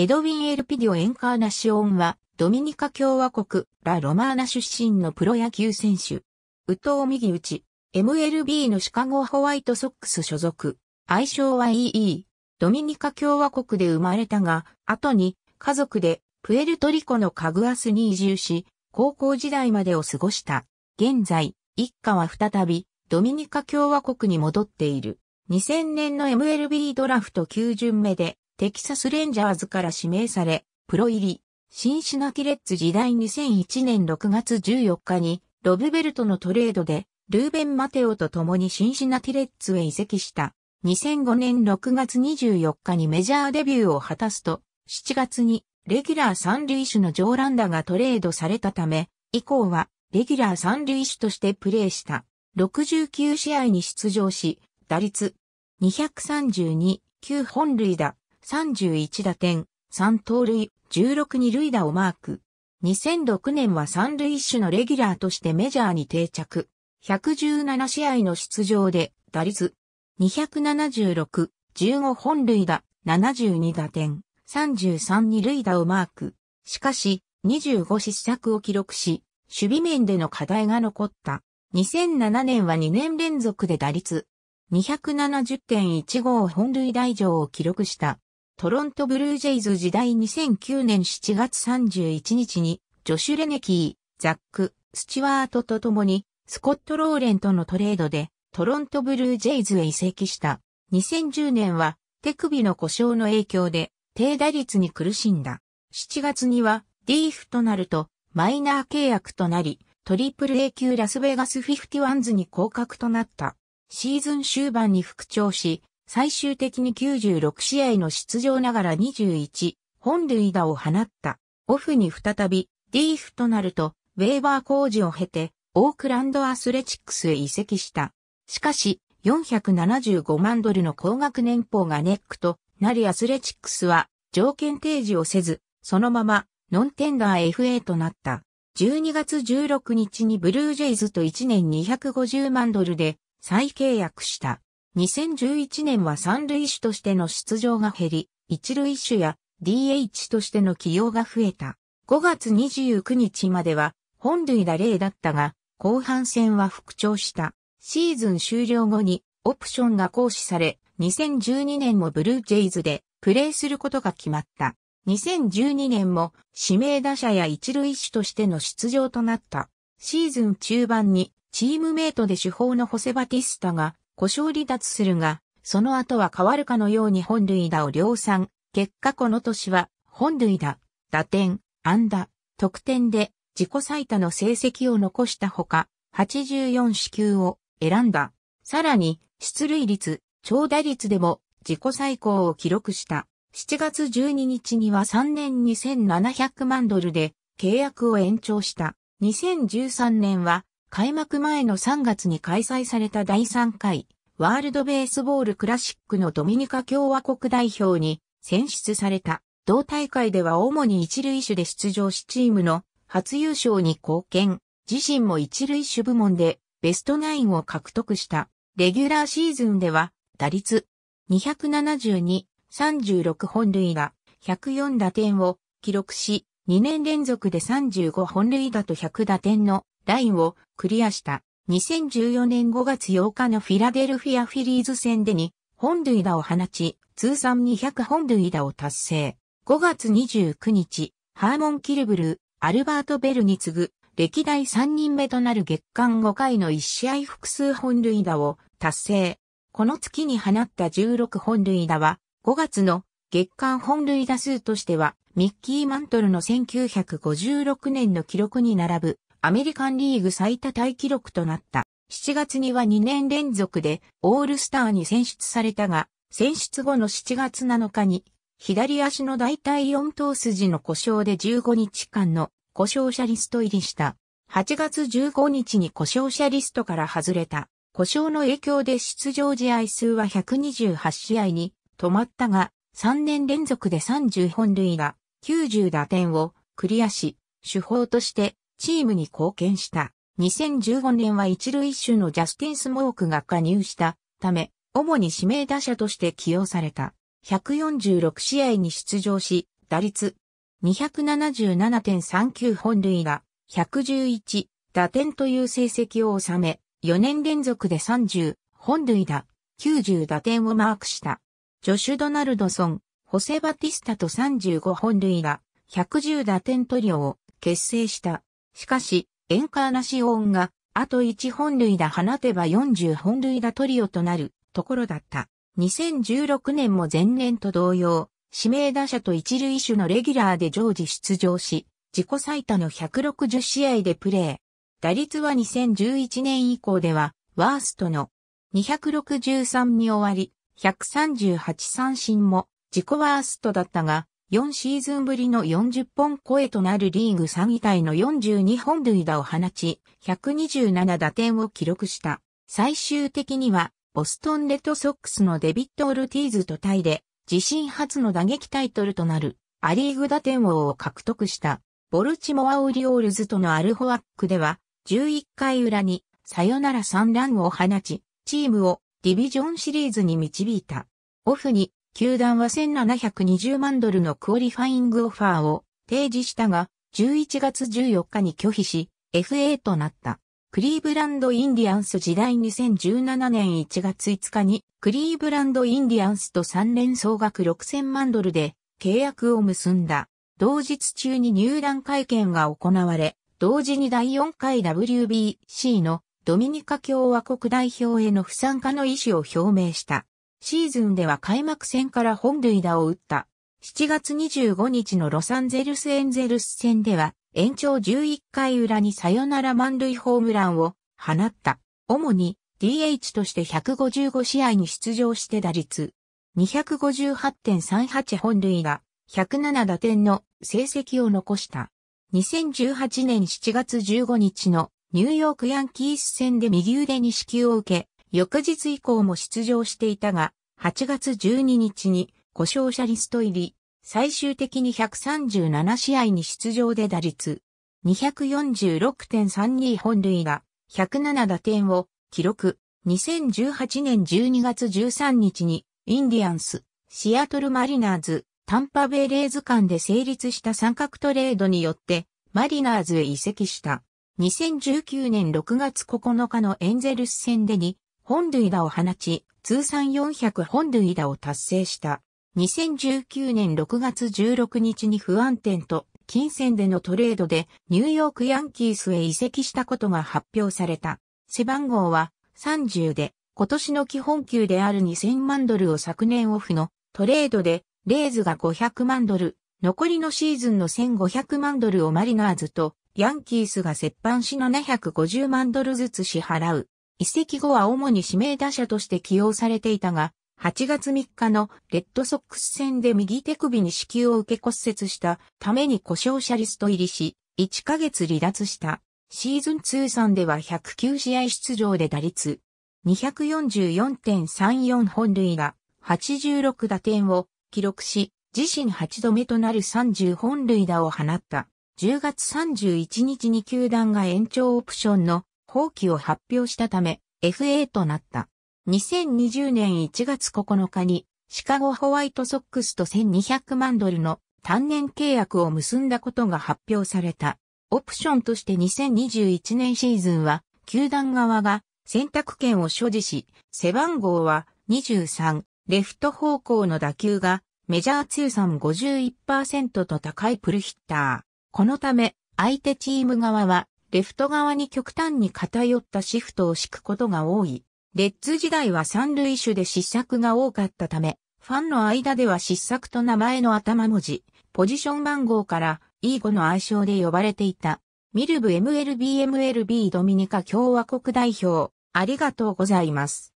エドウィン・エルピディオ・エンカーナシオンは、ドミニカ共和国、ラ・ロマーナ出身のプロ野球選手。ウトウ右打ち、MLB のシカゴホワイトソックス所属。愛称は EE。ドミニカ共和国で生まれたが、後に家族でプエルトリコのカグアスに移住し、高校時代までを過ごした。現在、一家は再びドミニカ共和国に戻っている。2000年の MLB ドラフト9巡目でテキサスレンジャーズから指名され、プロ入り、シンシナキレッツ時代2001年6月14日に、ロブベルトのトレードで、ルーベン・マテオと共にシンシナティレッツへ移籍した。2005年6月24日にメジャーデビューを果たすと、7月にレギュラー三塁手のジョーランダがトレードされたため、以降はレギュラー三塁手としてプレーした。69試合に出場し、打率232、9本塁打、31打点、3盗塁、16二塁打をマーク。2006年は三塁手のレギュラーとしてメジャーに定着。117試合の出場で、打率276、15本塁打、72打点、33二塁打をマーク。しかし、25失策を記録し、守備面での課題が残った。2007年は2年連続で打率270.15本塁打以上を記録した。トロントブルージェイズ時代2009年7月31日に、ジョシュ・レネキー、ザック、スチュワートと共に、スコット・ローレンとのトレードで、トロントブルージェイズへ移籍した。2010年は、手首の故障の影響で、低打率に苦しんだ。7月には、ディーフとなると、マイナー契約となり、トリプル A 級ラスベガスフィフティワンズに降格となった。シーズン終盤に復調し、最終的に96試合の出場ながら21、本塁打を放った。オフに再び、ディーフとなると、ウェーバー工事を経て、オークランドアスレチックスへ移籍した。しかし、475万ドルの高額年俸がネックとなりアスレチックスは条件提示をせず、そのままノンテンダー FA となった。12月16日にブルージェイズと1年250万ドルで再契約した。2011年は三塁手としての出場が減り、一塁手や DH としての起用が増えた。5月29日までは本塁打例だったが、後半戦は復調した。シーズン終了後にオプションが行使され、2012年もブルージェイズでプレーすることが決まった。2012年も指名打者や一塁手としての出場となった。シーズン中盤にチームメイトで主砲のホセバティスタが故障離脱するが、その後は変わるかのように本塁打を量産。結果この年は、本塁打、打点、安打、得点で自己最多の成績を残したほか、84支給を選んだ。さらに、出塁率、長打率でも自己最高を記録した。7月12日には3年2700万ドルで契約を延長した。2013年は開幕前の3月に開催された第3回ワールドベースボールクラシックのドミニカ共和国代表に選出された。同大会では主に一塁手で出場しチームの初優勝に貢献。自身も一塁手部門でベストナインを獲得した。レギュラーシーズンでは打率272、36本塁打、104打点を記録し、2年連続で35本塁打と100打点のラインをクリアした2014年5月8日のフィラデルフィアフィリーズ戦でに本塁打を放ち、通算200本塁打を達成。5月29日、ハーモン・キルブルー、アルバート・ベルに次ぐ、歴代3人目となる月間5回の1試合複数本塁打を達成。この月に放った16本塁打は、5月の月間本塁打数としては、ミッキー・マントルの1956年の記録に並ぶアメリカンリーグ最多タイ記録となった。7月には2年連続でオールスターに選出されたが、選出後の7月7日に、左足の大体4頭筋の故障で15日間の故障者リスト入りした。8月15日に故障者リストから外れた。故障の影響で出場試合数は128試合に止まったが、3年連続で30本塁が90打点をクリアし、手法としてチームに貢献した。2015年は一塁手のジャスティン・スモークが加入したため、主に指名打者として起用された。146試合に出場し、打率277.39本塁打、111打点という成績を収め、4年連続で30本塁打、90打点をマークした。ジョシュ・ドナルドソン、ホセ・バティスタと35本塁打、110打点トリオを結成した。しかし、エンカーナシオンが、あと1本類打放てば40本類打トリオとなるところだった。2016年も前年と同様、指名打者と一塁手のレギュラーで常時出場し、自己最多の160試合でプレー。打率は2011年以降では、ワーストの263に終わり、138三振も自己ワーストだったが、4シーズンぶりの40本超えとなるリーグ3位タイの42本塁打を放ち、127打点を記録した。最終的には、ボストンレッドソックスのデビット・オルティーズとタイで、自身初の打撃タイトルとなる、アリーグ打点王を獲得した。ボルチモア・オリオールズとのアルホワックでは、11回裏に、さよなら3ランを放ち、チームをディビジョンシリーズに導いた。オフに球団は1720万ドルのクオリファイングオファーを提示したが、11月14日に拒否し、FA となった。クリーブランド・インディアンス時代2017年1月5日に、クリーブランド・インディアンスと3連総額6000万ドルで契約を結んだ。同日中に入団会見が行われ、同時に第4回 WBC のドミニカ共和国代表への不参加の意思を表明した。シーズンでは開幕戦から本塁打を打った。7月25日のロサンゼルスエンゼルス戦では延長11回裏にサヨナラ満塁ホームランを放った。主に DH として155試合に出場して打率258.38本塁打107打点の成績を残した。2018年7月15日のニューヨークヤンキース戦で右腕に支給を受け、翌日以降も出場していたが、8月12日に故障者リスト入り、最終的に137試合に出場で打率、246.32本塁打、107打点を記録。2018年12月13日にインディアンス、シアトルマリナーズ、タンパベイレーズ間で成立した三角トレードによってマリナーズへ移籍した。2019年6月9日のエンゼルス戦でに本塁打を放ち、通算400本塁打を達成した。2019年6月16日に不安定と金銭でのトレードでニューヨークヤンキースへ移籍したことが発表された。背番号は30で今年の基本給である2000万ドルを昨年オフのトレードでレーズが500万ドル、残りのシーズンの1500万ドルをマリナーズとヤンキースが折半し750万ドルずつ支払う。移籍後は主に指名打者として起用されていたが、8月3日のレッドソックス戦で右手首に支給を受け骨折したために故障者リスト入りし、1ヶ月離脱した。シーズン通算では109試合出場で打率244.34本塁打86打点を記録し、自身8度目となる30本塁打を放った。10月31日に球団が延長オプションの放棄を発表したため FA となった。2020年1月9日にシカゴホワイトソックスと1200万ドルの単年契約を結んだことが発表された。オプションとして2021年シーズンは球団側が選択権を所持し、背番号は23、レフト方向の打球がメジャー通算51%と高いプルヒッター。このため相手チーム側はレフト側に極端に偏ったシフトを敷くことが多い。レッズ時代は三塁手で失策が多かったため、ファンの間では失策と名前の頭文字、ポジション番号からイーゴの愛称で呼ばれていた。ミルブ MLBMLB ドミニカ共和国代表、ありがとうございます。